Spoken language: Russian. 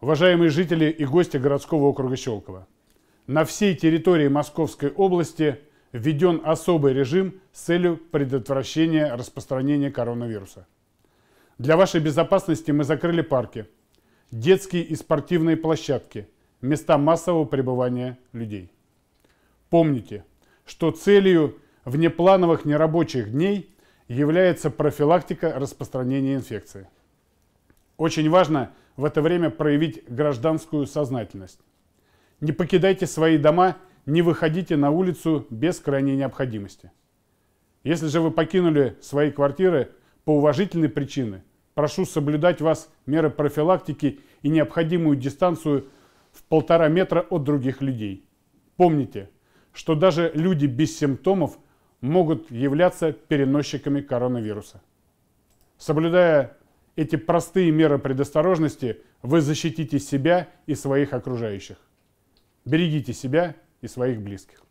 Уважаемые жители и гости городского округа Щелково, на всей территории Московской области введен особый режим с целью предотвращения распространения коронавируса. Для вашей безопасности мы закрыли парки, детские и спортивные площадки, места массового пребывания людей. Помните, что целью внеплановых нерабочих дней является профилактика распространения инфекции. Очень важно – в это время проявить гражданскую сознательность. Не покидайте свои дома, не выходите на улицу без крайней необходимости. Если же вы покинули свои квартиры по уважительной причине, прошу соблюдать вас меры профилактики и необходимую дистанцию в полтора метра от других людей. Помните, что даже люди без симптомов могут являться переносчиками коронавируса. Соблюдая эти простые меры предосторожности вы защитите себя и своих окружающих. Берегите себя и своих близких.